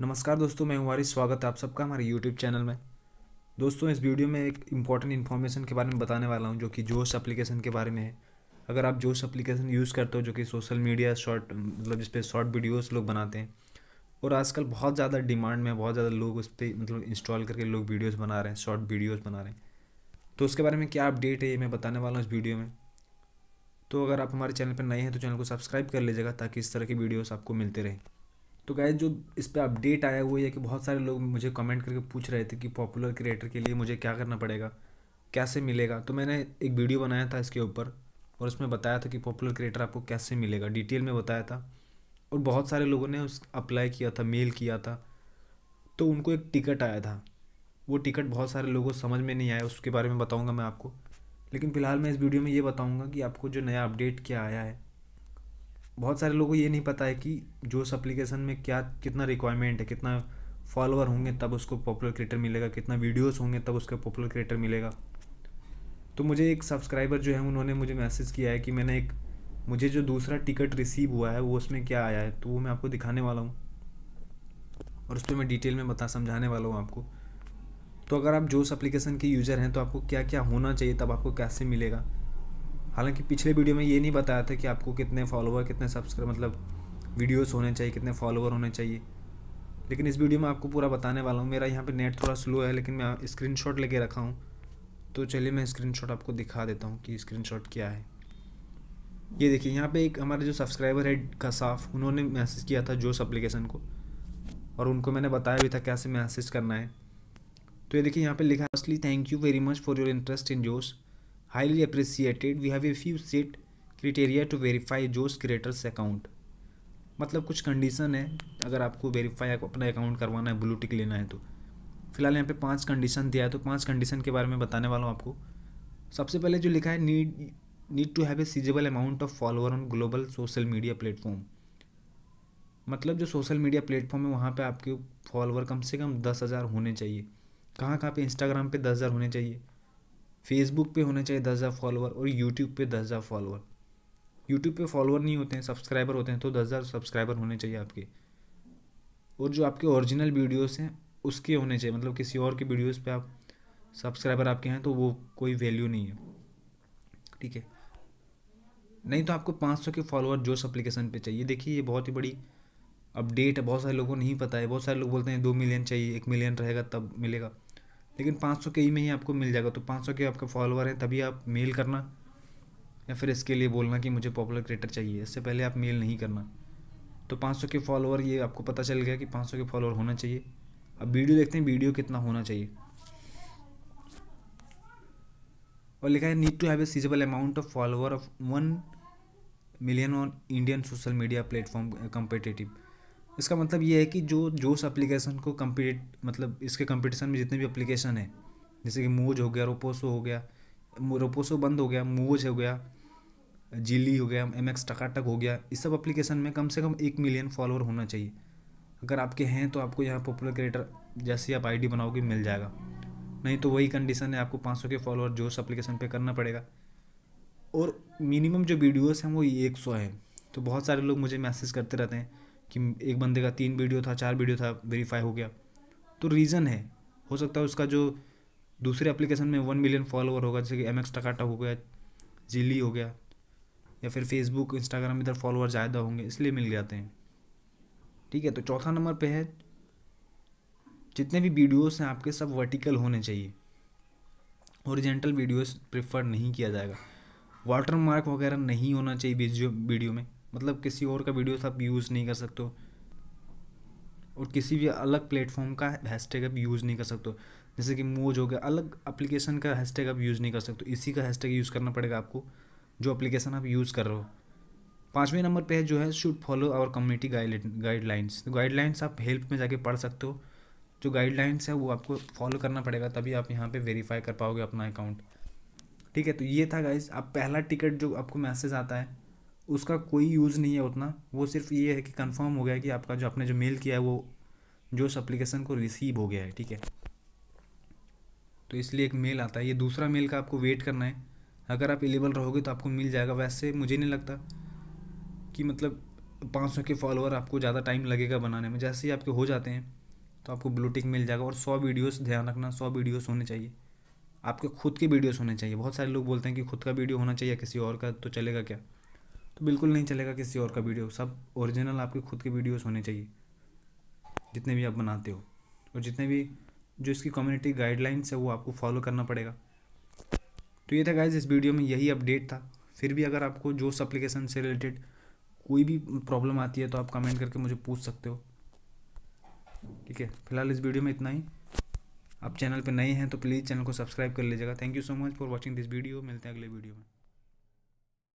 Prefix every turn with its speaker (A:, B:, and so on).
A: नमस्कार दोस्तों मैं हमारी स्वागत है आप सबका हमारे यूट्यूब चैनल में दोस्तों इस वीडियो में एक इंपॉर्टेंट इन्फॉर्मेशन के बारे में बताने वाला हूँ जो कि जोश एप्लीकेशन के बारे में है अगर आप जोश एप्लीकेशन यूज़ करते हो जो कि सोशल मीडिया शॉर्ट मतलब जिस पर शॉर्ट वीडियोस लोग बनाते हैं और आजकल बहुत ज़्यादा डिमांड में बहुत ज़्यादा लोग उस पर मतलब इंस्टॉल करके लोग वीडियोज़ बना रहे हैं शॉर्ट वीडियोज़ बना रहे हैं तो उसके बारे में क्या अपडेट है ये मैं बताने वाला हूँ इस वीडियो में तो अगर आप हमारे चैनल पर नए हैं तो चैनल को सब्सक्राइब कर लीजिएगा ताकि इस तरह की वीडियोस आपको मिलते रहें तो गाइज जो इस पर अपडेट आया वो ये कि बहुत सारे लोग मुझे कमेंट करके पूछ रहे थे कि पॉपुलर क्रिएटर के लिए मुझे क्या करना पड़ेगा कैसे मिलेगा तो मैंने एक वीडियो बनाया था इसके ऊपर और उसमें बताया था कि पॉपुलर क्रिएटर आपको कैसे मिलेगा डिटेल में बताया था और बहुत सारे लोगों ने उस अप्लाई किया था मेल किया था तो उनको एक टिकट आया था वो टिकट बहुत सारे लोगों को समझ में नहीं आया उसके बारे में बताऊँगा मैं आपको लेकिन फ़िलहाल मैं इस वीडियो में ये बताऊँगा कि आपको जो नया अपडेट क्या आया है बहुत सारे लोगों को ये नहीं पता है कि जोश एप्लीकेशन में क्या कितना रिक्वायरमेंट है कितना फॉलोअर होंगे तब उसको पॉपुलर क्रिएटर मिलेगा कितना वीडियोस होंगे तब उसका पॉपुलर क्रिएटर मिलेगा तो मुझे एक सब्सक्राइबर जो है उन्होंने मुझे मैसेज किया है कि मैंने एक मुझे जो दूसरा टिकट रिसीव हुआ है वो उसमें क्या आया है तो वो मैं आपको दिखाने वाला हूँ और उस पर मैं डिटेल में बता समझाने वाला हूँ आपको तो अगर आप जोश एप्लीकेशन के यूज़र हैं तो आपको क्या क्या होना चाहिए तब आपको कैसे मिलेगा हालांकि पिछले वीडियो में ये नहीं बताया था कि आपको कितने फॉलोवर कितने सब्सक्राइब मतलब वीडियोस होने चाहिए कितने फॉलोवर होने चाहिए लेकिन इस वीडियो में आपको पूरा बताने वाला हूँ मेरा यहाँ पे नेट थोड़ा स्लो है लेकिन मैं शॉट लेके रखा हूँ तो चलिए मैं शॉट आपको दिखा देता हूँ कि शॉट क्या है ये देखिए यहाँ पर एक हमारे जो सब्सक्राइबर है कसाफ उन्होंने मैसेज किया था जोश अप्लीकेशन को और उनको मैंने बताया भी था कैसे मैसेज करना है तो ये देखिए यहाँ पे लिखा असली thank you very much for your interest in Josh highly appreciated we have a few set criteria to verify जोश creators account मतलब कुछ कंडीशन है अगर आपको वेरीफाई अपना अकाउंट करवाना है ब्लू टिक लेना है तो फिलहाल यहाँ पे पांच कंडीशन दिया है तो पांच कंडीशन के बारे में बताने वाला हूँ आपको सबसे पहले जो लिखा है need need to have a sizable amount of follower on global social media platform मतलब जो सोशल मीडिया प्लेटफॉर्म है वहाँ पे आपके फॉलोअर कम से कम दस हज़ार होने चाहिए कहाँ कहाँ पे इंस्टाग्राम पे दस हज़ार होने चाहिए फेसबुक पे होना चाहिए दस हज़ार फॉलोअर और यूट्यूब पे दस हज़ार फॉलोअर यूट्यूब पे फॉलोअर नहीं होते हैं सब्सक्राइबर होते हैं तो दस हज़ार सब्सक्राइबर होने चाहिए आपके और जो आपके ओरिजिनल वीडियोस हैं उसके होने चाहिए मतलब किसी और के वीडियोस पे आप सब्सक्राइबर आपके हैं तो वो कोई वैल्यू नहीं है ठीक है नहीं तो आपको 500 के फॉलोअर जोश एप्लीकेशन पे चाहिए देखिए ये बहुत ही बड़ी अपडेट है बहुत सारे लोगों को नहीं पता है बहुत सारे लोग बोलते हैं दो मिलियन चाहिए एक मिलियन रहेगा तब मिलेगा लेकिन 500 के ई में ही आपको मिल जाएगा तो 500 के आपके फॉलोअर हैं तभी आप मेल करना या फिर इसके लिए बोलना कि मुझे पॉपुलर क्रिएटर चाहिए इससे पहले आप मेल नहीं करना तो 500 के फॉलोअर ये आपको पता चल गया कि 500 के फॉलोअर होना चाहिए अब वीडियो देखते हैं वीडियो कितना होना चाहिए और लिखा है need to have a sizable amount of follower of one million on Indian social media platform competitive इसका मतलब ये है कि जो जोश एप्लीकेशन को कम्पीट मतलब इसके कंपटीशन में जितने भी एप्लीकेशन है जैसे कि मोज हो गया रोपोसो हो गया रोपोसो बंद हो गया मोज हो गया जिली हो गया एम एक्स टकाटक हो गया इस सब एप्लीकेशन में कम से कम एक मिलियन फॉलोअर होना चाहिए अगर आपके हैं तो आपको यहाँ पॉपुलर क्रिएटर जैसे आप आईडी बनाओगे मिल जाएगा नहीं तो वही कंडीशन है आपको 500 के फॉलोअर जोश एप्लीकेशन पर करना पड़ेगा और मिनिमम जो वीडियोस हैं वो एक सौ हैं तो बहुत सारे लोग मुझे मैसेज करते रहते हैं कि एक बंदे का तीन वीडियो था चार वीडियो था वेरीफाई हो गया तो रीज़न है हो सकता है उसका जो दूसरे एप्लीकेशन में वन मिलियन फॉलोअर होगा जैसे कि एम एक्स टकाटा हो गया जिली हो गया या फिर फेसबुक इंस्टाग्राम इधर फॉलोअर ज़्यादा होंगे इसलिए मिल जाते हैं ठीक है तो चौथा नंबर पे है जितने भी वीडियोस हैं आपके सब वर्टिकल होने चाहिए ओरिजेंटल वीडियोस प्रेफर नहीं किया जाएगा वाटर मार्क वगैरह नहीं होना चाहिए वीडियो वीडियो में मतलब किसी और का वीडियोस आप यूज़ नहीं कर सकते और किसी भी अलग प्लेटफॉर्म का हैशटैग आप यूज़ नहीं कर सकते जैसे कि मोज हो गया अलग एप्लीकेशन का हैशटैग आप यूज़ नहीं कर सकते इसी का हैशटैग यूज़ करना पड़ेगा आपको जो एप्लीकेशन आप यूज़ कर रहे हो पाँचवें नंबर पे है जो है should follow our community guidelines तो गाइडलाइंस आप हेल्प में जाके पढ़ सकते हो जो गाइडलाइंस है वो आपको फॉलो करना पड़ेगा तभी आप यहाँ पे वेरीफाई कर पाओगे अपना अकाउंट ठीक है तो ये था गाइज आप पहला टिकट जो आपको मैसेज आता है उसका कोई यूज़ नहीं है उतना वो सिर्फ ये है कि कंफर्म हो गया है कि आपका जो आपने जो मेल किया है वो जो उस अप्लीकेशन को रिसीव हो गया है ठीक है तो इसलिए एक मेल आता है ये दूसरा मेल का आपको वेट करना है अगर आप एलेबल रहोगे तो आपको मिल जाएगा वैसे मुझे नहीं लगता कि मतलब पाँच सौ के फॉलोअर आपको ज़्यादा टाइम लगेगा बनाने में जैसे ही आपके हो जाते हैं तो आपको ब्लूटिक मिल जाएगा और सौ वीडियोस ध्यान रखना सौ वीडियोस होने चाहिए आपके खुद के वीडियोस होने चाहिए बहुत सारे लोग बोलते हैं कि खुद का वीडियो होना चाहिए किसी और का तो चलेगा क्या तो बिल्कुल नहीं चलेगा किसी और का वीडियो सब ओरिजिनल आपके खुद के वीडियोस होने चाहिए जितने भी आप बनाते हो और जितने भी जो इसकी कम्युनिटी गाइडलाइंस है वो आपको फॉलो करना पड़ेगा तो ये था गाइज इस वीडियो में यही अपडेट था फिर भी अगर आपको जोश अप्लीकेशन से रिलेटेड कोई भी प्रॉब्लम आती है तो आप कमेंट करके मुझे पूछ सकते हो ठीक है फिलहाल इस वीडियो में इतना ही आप चैनल पर नए हैं तो प्लीज़ चैनल को सब्सक्राइब कर लीजिएगा thank you so much for watching this video मिलते हैं अगले वीडियो में